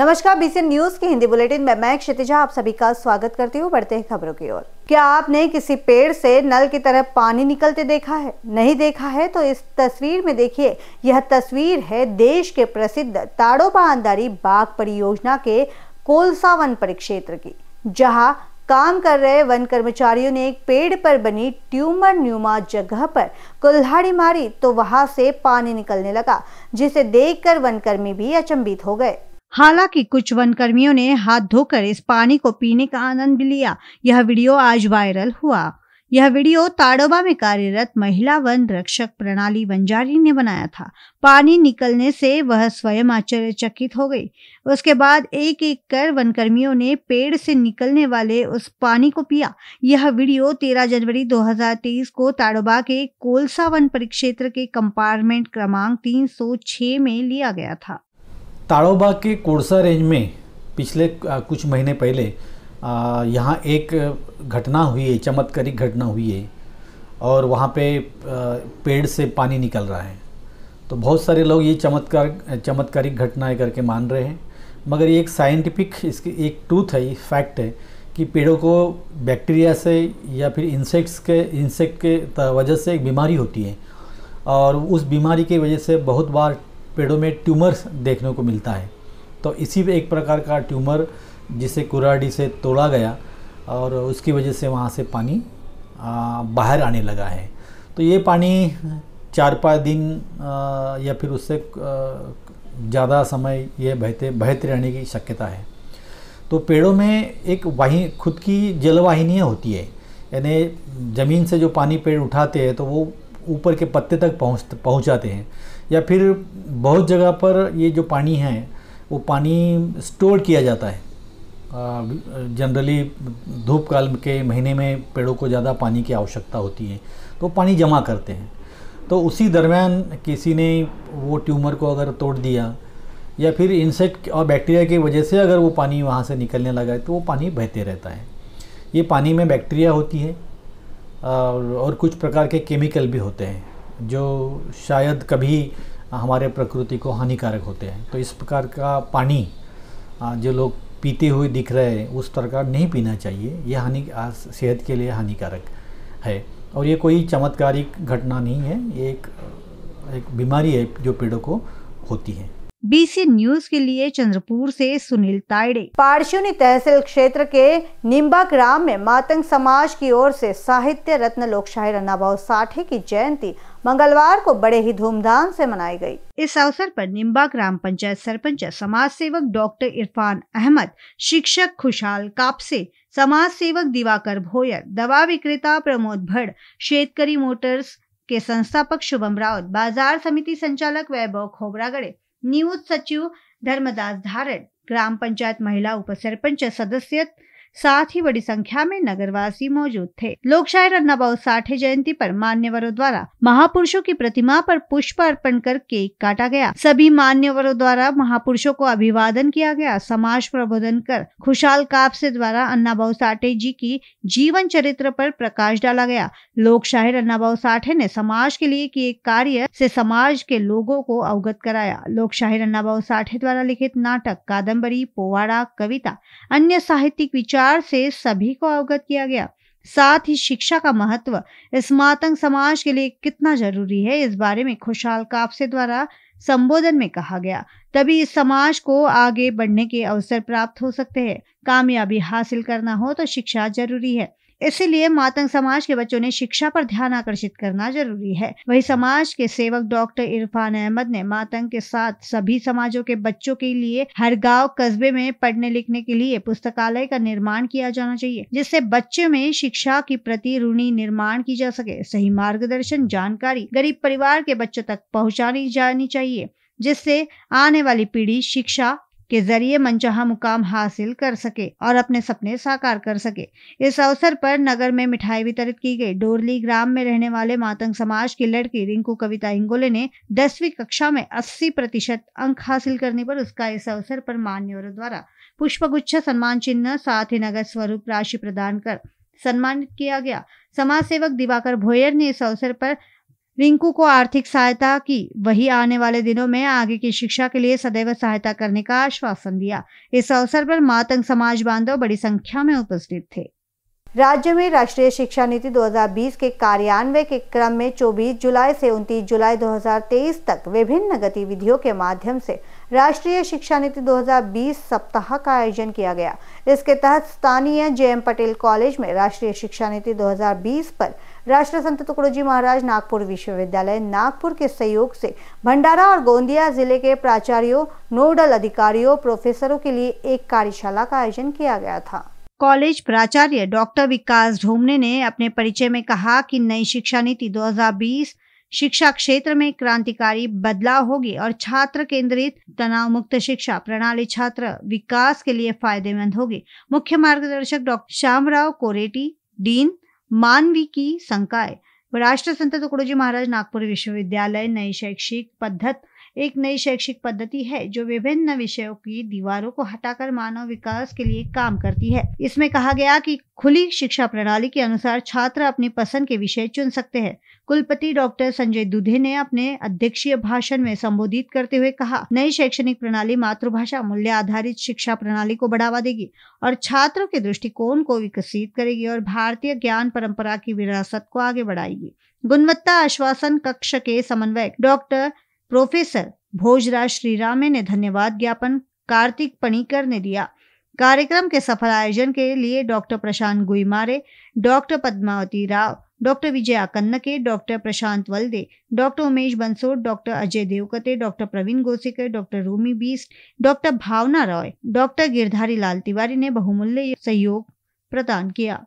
नमस्कार BC news के Hindi bulletin में मैं क्षितिजा आप सभी का स्वागत करती हूँ बढ़ते हैं खबरों की ओर क्या आपने किसी पेड़ से नल की तरह पानी निकलते देखा है नहीं देखा है तो इस तस्वीर में देखिए यह तस्वीर है देश के प्रसिद्ध ताड़ोबा अंदारी बाघ परियोजना के कोलसा वन परिक्षेत्र की जहाँ काम कर रहे वन कर्मचारियों ने एक पेड़ पर बनी ट्यूमर न्यूमा जगह पर कुल्हाड़ी मारी तो वहां से पानी निकलने लगा जिसे देखकर वनकर्मी भी अचंभित हो गए हालांकि कुछ वन कर्मियों ने हाथ धोकर इस पानी को पीने का आनंद लिया यह वीडियो आज वायरल हुआ यह वीडियो ताड़ोबा में कार्यरत महिला वन रक्षक प्रणाली बंजारी ने बनाया था पानी निकलने से वह स्वयं आश्चर्यचकित हो गई उसके बाद एक एक कर वन कर्मियों ने पेड़ से निकलने वाले उस पानी को पिया यह वीडियो 13 जनवरी 2023 को ताड़ोबा के कोलसा वन परिक्षेत्र के कंपार्टमेंट क्रमांक 306 में लिया गया था ताड़ोबा के कोड़सा रेंज में पिछले कुछ महीने पहले यहाँ एक घटना हुई है चमत्कारिक घटना हुई है और वहाँ पे पेड़ से पानी निकल रहा है तो बहुत सारे लोग ये चमत्कार चमत्कारिक घटनाएं करके मान रहे हैं मगर ये एक साइंटिफिक इसकी एक ट्रूथ है फैक्ट है कि पेड़ों को बैक्टीरिया से या फिर इंसेक्ट्स के इंसेक्ट के वजह से एक बीमारी होती है और उस बीमारी की वजह से बहुत बार पेड़ों में ट्यूमर्स देखने को मिलता है तो इसी एक प्रकार का ट्यूमर जिसे कुराडी से तोड़ा गया और उसकी वजह से वहाँ से पानी बाहर आने लगा है तो ये पानी चार पाँच दिन या फिर उससे ज़्यादा समय ये बहते बहते रहने की शक्यता है तो पेड़ों में एक वाहि खुद की जलवाहिनियाँ होती है यानी ज़मीन से जो पानी पेड़ उठाते हैं तो वो ऊपर के पत्ते तक पहुँच पहुँचाते हैं या फिर बहुत जगह पर ये जो पानी है वो पानी स्टोर किया जाता है जनरली धूप काल के महीने में पेड़ों को ज़्यादा पानी की आवश्यकता होती है तो पानी जमा करते हैं तो उसी दरमियान किसी ने वो ट्यूमर को अगर तोड़ दिया या फिर इंसेक्ट और बैक्टीरिया की वजह से अगर वो पानी वहाँ से निकलने लगा है तो वो पानी बहते रहता है ये पानी में बैक्टीरिया होती है और कुछ प्रकार के केमिकल भी होते हैं जो शायद कभी हमारे प्रकृति को हानिकारक होते हैं तो इस प्रकार का पानी जो लोग पीते हुए दिख रहे हैं उस प्रकार नहीं पीना चाहिए ये हानि सेहत के लिए हानिकारक है और ये कोई चमत्कारिक घटना नहीं है ये एक एक बीमारी है जो पेड़ों को होती है बीसी न्यूज के लिए चंद्रपुर से सुनील ताइडे पारशुनी तहसील क्षेत्र के निम्बा ग्राम में मातंग समाज की ओर से साहित्य रत्न लोक शायर साठे की जयंती मंगलवार को बड़े ही धूमधाम से मनाई गई इस अवसर पर निम्बा ग्राम पंचायत सरपंच समाज सेवक डॉक्टर इरफान अहमद शिक्षक खुशहाल कापसे समाज सेवक दिवाकर भोयर दवा विक्रेता प्रमोद भड़ शेतकरी मोटर्स के संस्थापक शुभम राउत बाजार समिति संचालक वैभव खोबरागड़े नियुक्त सचिव धर्मदास धारड ग्रामपंचायत महिला उपसरपंच सदस्य साथ ही बड़ी संख्या में नगरवासी मौजूद थे लोक शायर अन्नाबाऊ साठे जयंती पर मान्यवरों द्वारा महापुरुषों की प्रतिमा पर पुष्प अर्पण कर केक काटा गया सभी मान्यवरों द्वारा महापुरुषों को अभिवादन किया गया समाज प्रबोधन कर खुशाल कापसे द्वारा अन्नाबाऊ साठे जी की जीवन चरित्र पर प्रकाश डाला गया लोक शायर अन्नाबाऊ साठे ने समाज के लिए किए कार्य से समाज के लोगों को अवगत कराया लोक शायर अन्नाबाऊ साठे द्वारा लिखित नाटक कादम्बरी पोवाड़ा कविता अन्य साहित्यिक विचार विचार से सभी को अवगत किया गया साथ ही शिक्षा का महत्व इस मातंग समाज के लिए कितना जरूरी है इस बारे में खुशहाल काफसे द्वारा संबोधन में कहा गया तभी इस समाज को आगे बढ़ने के अवसर प्राप्त हो सकते हैं कामयाबी हासिल करना हो तो शिक्षा जरूरी है इसीलिए मातंग समाज के बच्चों ने शिक्षा पर ध्यान आकर्षित करना जरूरी है वही समाज के सेवक डॉक्टर इरफान अहमद ने मातंग के साथ सभी समाजों के बच्चों के लिए हर गाँव कस्बे में पढ़ने लिखने के लिए पुस्तकालय का निर्माण किया जाना चाहिए जिससे बच्चों में शिक्षा की प्रति ऋणी निर्माण की जा सके सही मार्गदर्शन जानकारी गरीब परिवार के बच्चों तक पहुँचानी जानी चाहिए जिससे आने वाली पीढ़ी शिक्षा के जरिए मनचाहा मुकाम हासिल कर सके और अपने सपने साकार कर सके इस अवसर पर नगर में मिठाई वितरित की गई डोरली ग्राम में रहने वाले मातंग समाज की लड़की रिंकू कविता हिंगोले ने दसवीं कक्षा में 80 प्रतिशत अंक हासिल करने पर उसका इस अवसर पर मान्यवरों द्वारा पुष्पगुच्छ सम्मान चिन्ह साथ ही नगद स्वरूप राशि प्रदान कर सम्मानित किया गया समाज सेवक दिवाकर भोयर ने इस अवसर पर रिंकू को आर्थिक सहायता की वही आने वाले दिनों में आगे की शिक्षा के लिए सदैव सहायता करने का आश्वासन दिया इस अवसर पर मातंग समाज बांधव बड़ी संख्या में उपस्थित थे राज्य में राष्ट्रीय शिक्षा नीति 2020 के कार्यान्वयन के क्रम में 24 जुलाई से 29 जुलाई 2023 तक विभिन्न गतिविधियों के माध्यम से राष्ट्रीय शिक्षा नीति 2020 सप्ताह का आयोजन किया गया इसके तहत स्थानीय जे एम पटेल कॉलेज में राष्ट्रीय शिक्षा नीति 2020 पर राष्ट्र संत तुकड़ोजी महाराज नागपुर विश्वविद्यालय नागपुर के सहयोग से भंडारा और गोंदिया जिले के प्राचार्यों नोडल अधिकारियों प्रोफेसरों के लिए एक कार्यशाला का आयोजन किया गया था कॉलेज प्राचार्य डॉक्टर विकास ढोमने ने अपने परिचय में कहा कि नई शिक्षा नीति 2020 शिक्षा क्षेत्र में क्रांतिकारी बदलाव होगी और छात्र केंद्रित तनाव मुक्त शिक्षा प्रणाली छात्र विकास के लिए फायदेमंद होगी मुख्य मार्गदर्शक डॉक्टर श्यामराव कोरेटी डीन मानवी की संकाय राष्ट्र संत तुकडोजी तो महाराज नागपुर विश्वविद्यालय नई शैक्षिक पद्धत एक नई शैक्षिक पद्धति है जो विभिन्न विषयों की दीवारों को हटाकर मानव विकास के लिए काम करती है इसमें कहा गया कि खुली शिक्षा प्रणाली के अनुसार छात्र अपनी पसंद के विषय चुन सकते हैं कुलपति डॉक्टर संजय दुधे ने अपने अध्यक्षीय भाषण में संबोधित करते हुए कहा नई शैक्षणिक प्रणाली मातृभाषा मूल्य आधारित शिक्षा प्रणाली को बढ़ावा देगी और छात्रों के दृष्टिकोण को विकसित करेगी और भारतीय ज्ञान परंपरा की विरासत को आगे बढ़ाएगी गुणवत्ता आश्वासन कक्ष के समन्वयक डॉक्टर प्रोफेसर भोजराज श्रीरामे ने धन्यवाद ज्ञापन कार्तिक पणिकर ने दिया कार्यक्रम के सफल आयोजन के लिए doctor Prashant Guimare doctor Padmavati Rao doctor Vijay Kannake doctor Prashant Walde doctor Umesh Bansod doctor Ajay Deokate doctor Praveen Gosekar doctor Rumi Bist doctor Bhavna Roy doctor Girdhari Lal Tiwari ने बहुमूल्य सहयोग प्रदान किया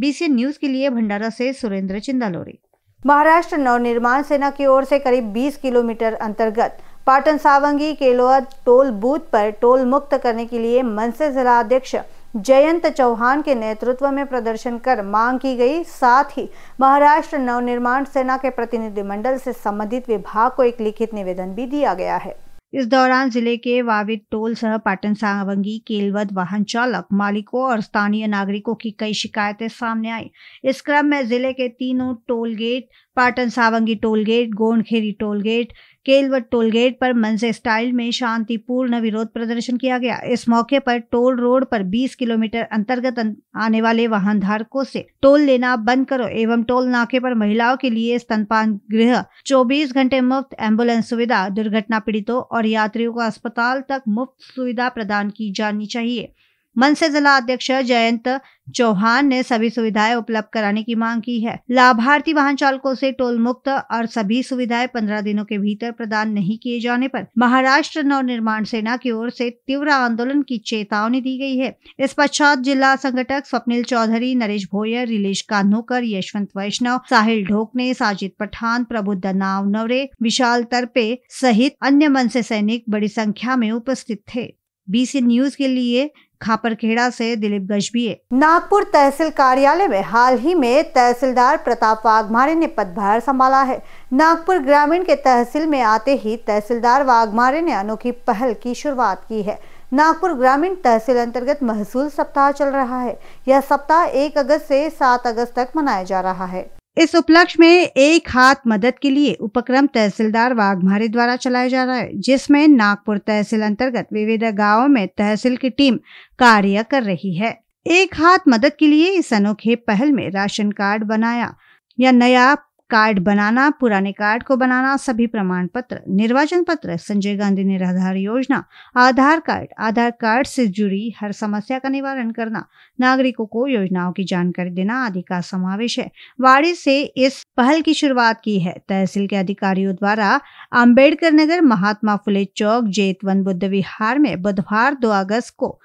बीसीएन न्यूज के लिए भंडारा से सुरेंद्र चिंदालोरे महाराष्ट्र नवनिर्माण सेना की ओर से करीब 20 किलोमीटर अंतर्गत पाटन सावंगी केलोआ टोल बूथ पर टोल मुक्त करने के लिए मनसे जिला अध्यक्ष जयंत चौहान के नेतृत्व में प्रदर्शन कर मांग की गई साथ ही महाराष्ट्र नवनिर्माण सेना के प्रतिनिधिमंडल से संबंधित विभाग को एक लिखित निवेदन भी दिया गया है इस दौरान जिले के वाविद टोल सह पाटन सावंगी केलवद वाहन चालक मालिकों और स्थानीय नागरिकों की कई शिकायतें सामने आई इस क्रम में जिले के तीनों toll gate Patan Savangi toll gate Gondkhairi toll gate Kelwat toll gate पर मनसे स्टाइल में शांतिपूर्ण विरोध प्रदर्शन किया गया इस मौके पर टोल रोड पर 20 किलोमीटर अंतर्गत आने वाले वाहन धारकों से टोल लेना बंद करो एवं टोल नाके पर महिलाओं के लिए स्तनपान गृह 24 घंटे मुफ्त एम्बुलेंस सुविधा दुर्घटना पीड़ितों और यात्रियों को अस्पताल तक मुफ्त सुविधा प्रदान की जानी चाहिए मनसे जिला अध्यक्ष जयंत चौहान ने सभी सुविधाएं उपलब्ध कराने की मांग की है लाभार्थी वाहन चालकों से टोल मुक्त और सभी सुविधाएं पंद्रह दिनों के भीतर प्रदान नहीं किए जाने पर महाराष्ट्र नवनिर्माण सेना की ओर से तीव्र आंदोलन की चेतावनी दी गई है इस पश्चात जिला संगठक स्वप्निल चौधरी नरेश भोयर रिलेश कान्होकर यशवंत वैष्णव साहिल ढोकने साजिद पठान प्रबुद्ध नाव नवरे विशाल तरपे सहित अन्य से सैनिक बड़ी संख्या में उपस्थित थे बीसी न्यूज के लिए खापरखेड़ा से दिलीप गजबीए नागपुर तहसील कार्यालय में हाल ही में तहसीलदार प्रताप वाघमारे ने पदभार संभाला है नागपुर ग्रामीण के तहसील में आते ही तहसीलदार वाघमारे ने अनोखी पहल की शुरुआत की है नागपुर ग्रामीण तहसील अंतर्गत महसूल सप्ताह चल रहा है यह सप्ताह 1 अगस्त से 7 अगस्त तक मनाया जा रहा है इस उपलक्ष्य में एक हाथ मदद के लिए उपक्रम तहसीलदार वाघमारे द्वारा चलाया जा रहा है जिसमें नागपुर तहसील अंतर्गत विविध गाँव में तहसील की टीम कार्य कर रही है एक हाथ मदद के लिए इस अनोखे पहल में राशन कार्ड बनाया या नया कार्ड बनाना पुराने कार्ड को बनाना सभी प्रमाण पत्र निर्वाचन पत्र संजय गांधी निराधार योजना आधार कार्ड आधार कार्ड से जुड़ी हर समस्या का निवारण करना नागरिकों को योजनाओं की जानकारी देना आदि का समावेश है वाड़ी से इस पहल की शुरुआत की है तहसील के अधिकारियों द्वारा अम्बेडकर नगर महात्मा फुले चौक जेतवन बुद्ध विहार में बुधवार दो अगस्त को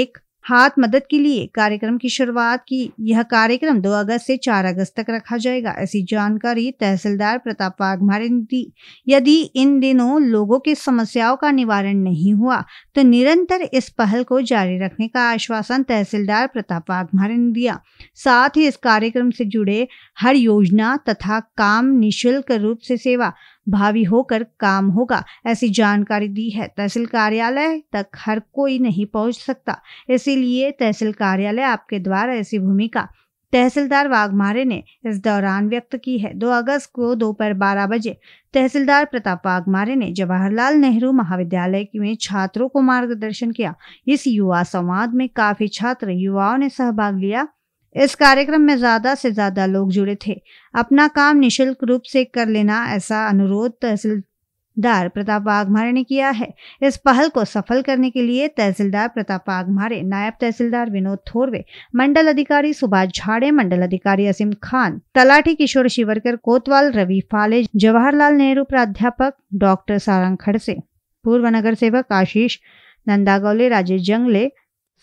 एक हाथ मदद के लिए कार्यक्रम की शुरुआत की यह कार्यक्रम 2 अगस्त से 4 अगस्त तक रखा जाएगा ऐसी जानकारी तहसीलदार प्रताप वाघमारे ने दी यदि इन दिनों लोगों की समस्याओं का निवारण नहीं हुआ तो निरंतर इस पहल को जारी रखने का आश्वासन तहसीलदार प्रताप वाघमारे ने दिया साथ ही इस कार्यक्रम से जुड़े हर योजना तथा काम निःशुल्क रूप से सेवा भावी होकर काम होगा ऐसी जानकारी दी है तहसील कार्यालय तक हर कोई नहीं पहुंच सकता इसीलिए तहसील कार्यालय आपके द्वारा ऐसी भूमिका तहसीलदार वाघमारे ने इस दौरान व्यक्त की है 2 अगस्त को दोपहर बारह बजे तहसीलदार प्रताप वाघमारे ने जवाहरलाल नेहरू महाविद्यालय में छात्रों को मार्गदर्शन किया इस युवा संवाद में काफी छात्र युवाओं ने सहभाग लिया इस कार्यक्रम में ज़्यादा से ज़्यादा लोग जुड़े थे अपना काम निशुल्क रूप से कर लेना ऐसा अनुरोध तहसीलदार प्रताप वाघमारे ने किया है इस पहल को सफल करने के लिए तहसीलदार प्रताप वाघमारे नायब तहसीलदार विनोद थोरवे मंडल अधिकारी सुभाष झाड़े मंडल अधिकारी असीम खान तलाठी किशोर शिवरकर कोतवाल रवि फाले जवाहरलाल नेहरू प्राध्यापक डॉक्टर सारंग खड़से पूर्व नगर सेवक आशीष नंदागौले राजेश जंगले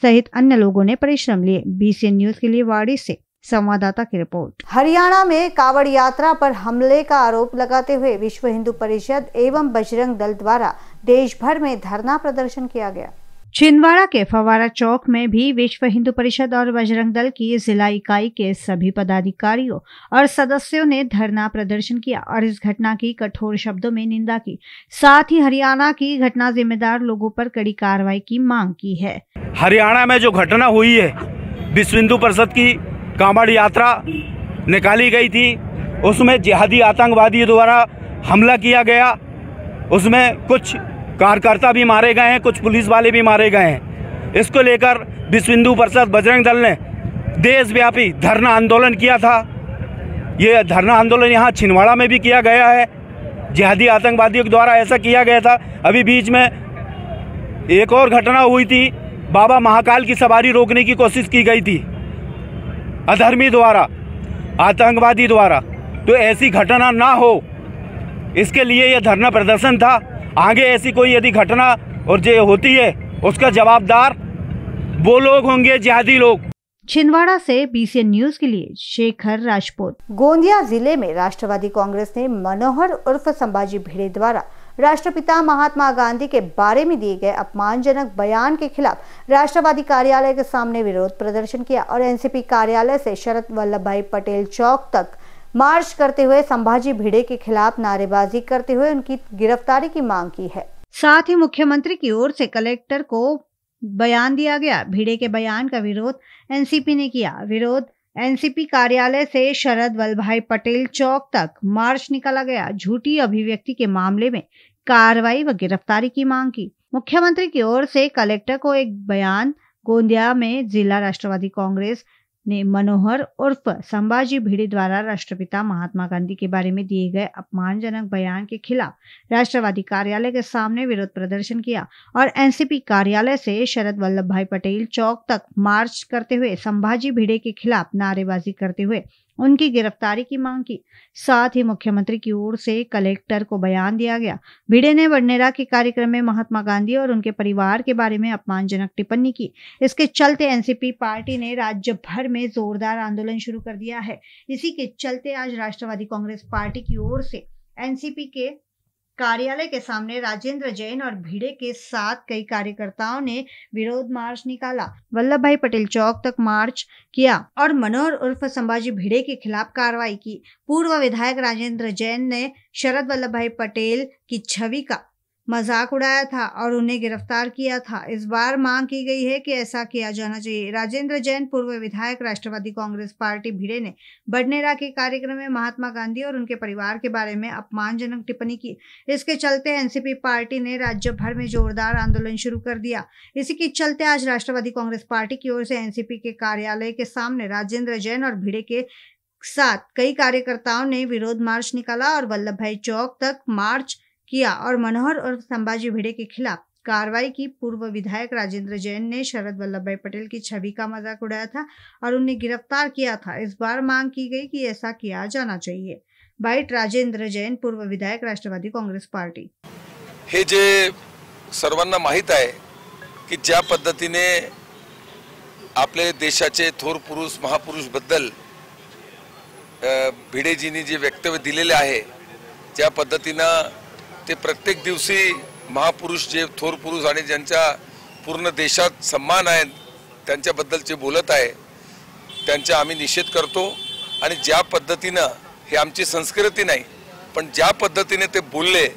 सहित अन्य लोगों ने परिश्रम लिए बीसी न्यूज के लिए वाड़ी से संवाददाता की रिपोर्ट हरियाणा में कावड़ यात्रा पर हमले का आरोप लगाते हुए विश्व हिंदू परिषद एवं बजरंग दल द्वारा देश भर में धरना प्रदर्शन किया गया छिंदवाड़ा के फवारा चौक में भी विश्व हिंदू परिषद और बजरंग दल की जिला इकाई के सभी पदाधिकारियों और सदस्यों ने धरना प्रदर्शन किया और इस घटना की कठोर शब्दों में निंदा की साथ ही हरियाणा की घटना जिम्मेदार लोगों पर कड़ी कार्रवाई की मांग की है हरियाणा में जो घटना हुई है विश्व हिंदू परिषद की कांवड़ यात्रा निकाली गई थी उसमें जिहादी आतंकवादियों द्वारा हमला किया गया उसमें कुछ कार्यकर्ता भी मारे गए हैं कुछ पुलिस वाले भी मारे गए हैं इसको लेकर विश्व हिंदू परिषद बजरंग दल ने देशव्यापी धरना आंदोलन किया था ये धरना आंदोलन यहाँ छिंदवाड़ा में भी किया गया है जिहादी आतंकवादियों के द्वारा ऐसा किया गया था अभी बीच में एक और घटना हुई थी बाबा महाकाल की सवारी रोकने की कोशिश की गई थी अधर्मी द्वारा आतंकवादी द्वारा तो ऐसी घटना ना हो इसके लिए यह धरना प्रदर्शन था आगे ऐसी कोई यदि घटना और जो होती है उसका जवाबदार वो लोग होंगे जिहादी लोग छिंदवाड़ा से बीसीएन न्यूज के लिए शेखर राजपूत गोंदिया जिले में राष्ट्रवादी कांग्रेस ने मनोहर उर्फ संभाजी भिड़े द्वारा राष्ट्रपिता महात्मा गांधी के बारे में दिए गए अपमानजनक बयान के खिलाफ राष्ट्रवादी कार्यालय के सामने विरोध प्रदर्शन किया और एनसीपी कार्यालय से शरद वल्लभ भाई पटेल चौक तक मार्च करते हुए संभाजी भिड़े के खिलाफ नारेबाजी करते हुए उनकी गिरफ्तारी की मांग की है साथ ही मुख्यमंत्री की ओर से कलेक्टर को बयान दिया गया भिड़े के बयान का विरोध एनसीपी ने किया विरोध एनसीपी कार्यालय से शरद वल्लभाई पटेल चौक तक मार्च निकाला गया झूठी अभिव्यक्ति के मामले में कार्रवाई व गिरफ्तारी की मांग की मुख्यमंत्री की ओर से कलेक्टर को एक बयान गोंदिया में जिला राष्ट्रवादी कांग्रेस ने मनोहर उर्फ संभाजी भिड़े द्वारा राष्ट्रपिता महात्मा गांधी के बारे में दिए गए अपमानजनक बयान के खिलाफ राष्ट्रवादी कार्यालय के सामने विरोध प्रदर्शन किया और एनसीपी कार्यालय से शरद वल्लभ भाई पटेल चौक तक मार्च करते हुए संभाजी भिड़े के खिलाफ नारेबाजी करते हुए उनकी गिरफ्तारी की मांग की साथ ही मुख्यमंत्री की ओर से कलेक्टर को बयान दिया गया भिड़े ने बडनेरा के कार्यक्रम में महात्मा गांधी और उनके परिवार के बारे में अपमानजनक टिप्पणी की इसके चलते एनसीपी पार्टी ने राज्य भर में जोरदार आंदोलन शुरू कर दिया है इसी के चलते आज राष्ट्रवादी कांग्रेस पार्टी की ओर से एनसीपी के कार्यालय के सामने राजेंद्र जैन और भिड़े के साथ कई कार्यकर्ताओं ने विरोध मार्च निकाला वल्लभ भाई पटेल चौक तक मार्च किया और मनोहर उर्फ संभाजी भिड़े के खिलाफ कार्रवाई की पूर्व विधायक राजेंद्र जैन ने शरद वल्लभ भाई पटेल की छवि का मजाक उड़ाया था और उन्हें गिरफ्तार किया था इस बार मांग की गई है कि ऐसा किया जाना चाहिए राजेंद्र जैन पूर्व विधायक राष्ट्रवादी कांग्रेस पार्टी भिड़े ने बडनेरा के कार्यक्रम में महात्मा गांधी और उनके परिवार के बारे में अपमानजनक टिप्पणी की इसके चलते एनसीपी पार्टी ने राज्य भर में जोरदार आंदोलन शुरू कर दिया इसी के चलते आज राष्ट्रवादी कांग्रेस पार्टी की ओर से एनसीपी के कार्यालय के सामने राजेंद्र जैन और भिड़े के साथ कई कार्यकर्ताओं ने विरोध मार्च निकाला और वल्लभ भाई चौक तक मार्च किया और मनोहर और संभाजी भिड़े के खिलाफ कार्रवाई की पूर्व विधायक राजेंद्र जैन ने शरद वल्लभ भाई पटेल की छवि का मजाक उड़ाया था और उन्हें गिरफ्तार किया था इस बार मांग की गई कि ऐसा किया जाना चाहिए बाइट राजेंद्र जैन पूर्व विधायक राष्ट्रवादी कांग्रेस पार्टी हे जे सर्वान माहीत है कि ज्या पद्धति ने अपने देशाचे थोर पुरुष महापुरुष बदल भिड़ेजी ने जे वक्तव्य दिलेले है ज्या पद्धतीनं ते प्रत्येक दिवशी महापुरुष जे थोर पुरुष आणि ज्यांच्या पूर्ण देशात सन्मान आहेत त्यांच्याबद्दल जे बोलत आहे त्यांचा आम्ही निषेध करतो आणि ज्या पद्धतीनं हे आमची संस्कृती नाही पण ज्या पद्धतीने ते बोलले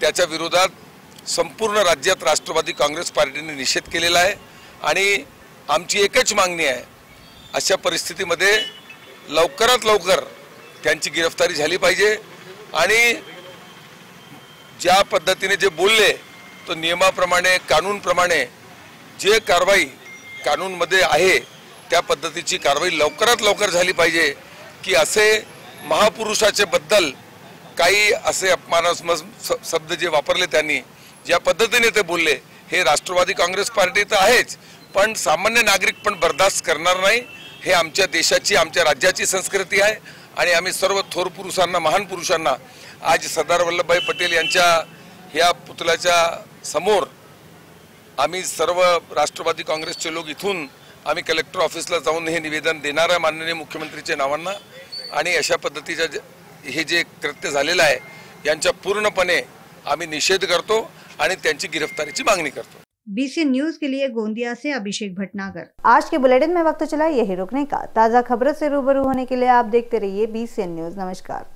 त्याच्या विरोधात संपूर्ण राज्यात राष्ट्रवादी काँग्रेस पार्टीने निषेध केलेला आहे आणि आमची एकच मागणी आहे अशा परिस्थितीमध्ये लवकरात लवकर त्यांची गिरफ्तारी झाली पाहिजे आणि ज्या पद्धतीने जे बोलले तो नियमाप्रमाणे कानूनप्रमाणे जे कारवाई कानूनमध्ये आहे त्या पद्धतीची कारवाई लवकरात लवकर झाली पाहिजे की असे महापुरुषाचे बद्दल काही असे अपमानास्म शब्द जे वापरले त्यांनी ज्या पद्धतीने ते बोलले हे राष्ट्रवादी काँग्रेस पार्टी तर आहेच पण सामान्य नागरिक पण बर्दास्त करणार नाही हे आमच्या देशाची आमच्या राज्याची संस्कृती आहे आणि आम्ही सर्व थोर पुरुषांना महान पुरुषांना आज सरदार वल्लभभाई पटेल यांच्या या पुतळ्याच्या समोर आम्ही सर्व राष्ट्रवादी काँग्रेसचे लोक इथून आम्ही कलेक्टर ऑफिसला जाऊन हे निवेदन देणार आहे माननीय मुख्यमंत्रीच्या नावांना आणि अशा पद्धतीच्या हे जे कृत्य झालेलं आहे यांच्या पूर्णपणे आम्ही निषेध करतो आणि त्यांची गिरफ्तारीची मागणी करतो बीसी न्यूज के लिए गोंदिया से अभिषेक भटनागर आज के बुलेटिन में वक्त चला यही रुकने का ताज़ा खबरों से रूबरू होने के लिए आप देखते रहिए बीसी न्यूज नमस्कार